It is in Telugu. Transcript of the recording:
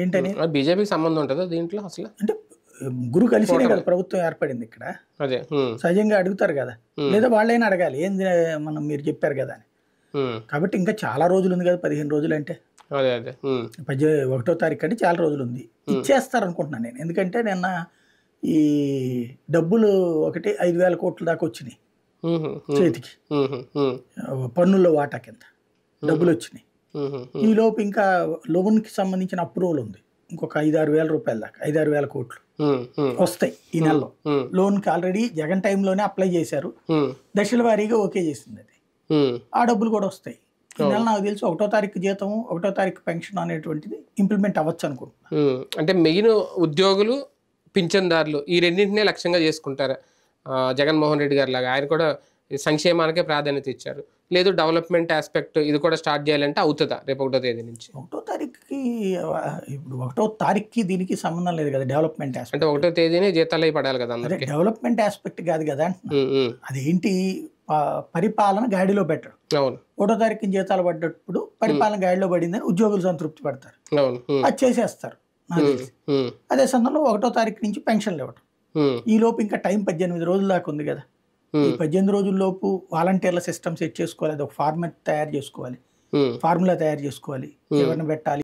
ఏంటని బీజేపీకి సంబంధం ఉంటుందా దీంట్లో అసలు అంటే గురు కలిసినే కదా ప్రభుత్వం ఏర్పడింది ఇక్కడ సహజంగా అడుగుతారు కదా లేదా వాళ్ళైనా అడగాలి ఏంది మనం మీరు చెప్పారు కదా అని కాబట్టి ఇంకా చాలా రోజులు ఉంది కదా పదిహేను రోజులు అంటే పద్దెనిమిది ఒకటో తారీఖు అంటే చాలా రోజులు ఉంది ఇచ్చేస్తారు అనుకుంటున్నాను నేను ఎందుకంటే నిన్న ఈ డబ్బులు ఒకటి ఐదు వేల కోట్ల దాకా వచ్చినాయి చేతికి పన్నుల్లో వాటా కింద డబ్బులు వచ్చినాయి ఈలోపు ఇంకా లోన్ కి సంబంధించిన అప్రూవల్ ఉంది ఇంకొక ఐదారు వేల రూపాయల దాకా ఐదారు వేల కోట్లు వస్తాయి ఈ నెలలో లోన్ కి ఆల్రెడీ జగన్ టైంలోనే అప్లై చేశారు దశల వారీగా ఓకే చేసింది అది ఆ డబ్బులు కూడా వస్తాయి ఈ నెల నాకు తెలిసి ఒకటో తారీఖు జీతం ఒకటో తారీఖు పెన్షన్ అనేటువంటిది ఇంప్లిమెంట్ అవ్వచ్చు అనుకుంటున్నా అంటే మెయిన్ ఉద్యోగులు పింఛన్దారులు ఈ రెండింటినే లక్ష్యంగా చేసుకుంటారు జగన్మోహన్ రెడ్డి గారు లాగా ఆయన కూడా సంక్షేమానికే ప్రాధాన్యత ఇచ్చారు లేదు డెవలప్మెంట్ ఆస్పెక్ట్ ఇది కూడా స్టార్ట్ చేయాలంటే అవుతుందా రేపు ఒకటో తేదీ నుంచి ఒకటో తారీఖుకి ఇప్పుడు ఒకటో తారీఖుకి దీనికి సంబంధం లేదు కదా డెవలప్మెంట్ ఆస్పెక్ట్ అంటే ఒకటో తేదీనే జీతాలు అయి పడాలి కదా అందరికీ డెవలప్మెంట్ ఆస్పెక్ట్ కాదు కదా అదేంటి పరిపాలన గాడిలో పెట్టడం అవును ఒకటో తారీఖు జీతాలు పడ్డప్పుడు పరిపాలన గాడిలో పడిందని ఉద్యోగులు సంతృప్తి పడతారు అది చేసేస్తారు అదే సందర్భంలో ఒకటో తారీఖు నుంచి పెన్షన్లు ఇవ్వడం ఈ లోపు ఇంకా టైం పద్దెనిమిది రోజుల దాకా ఉంది కదా ఈ పద్దెనిమిది రోజుల్లోపు వాలంటీర్ల సిస్టమ్ సెట్ చేసుకోవాలి అది ఒక ఫార్మాట్ తయారు చేసుకోవాలి ఫార్ములా తయారు చేసుకోవాలి ఎవరిని పెట్టాలి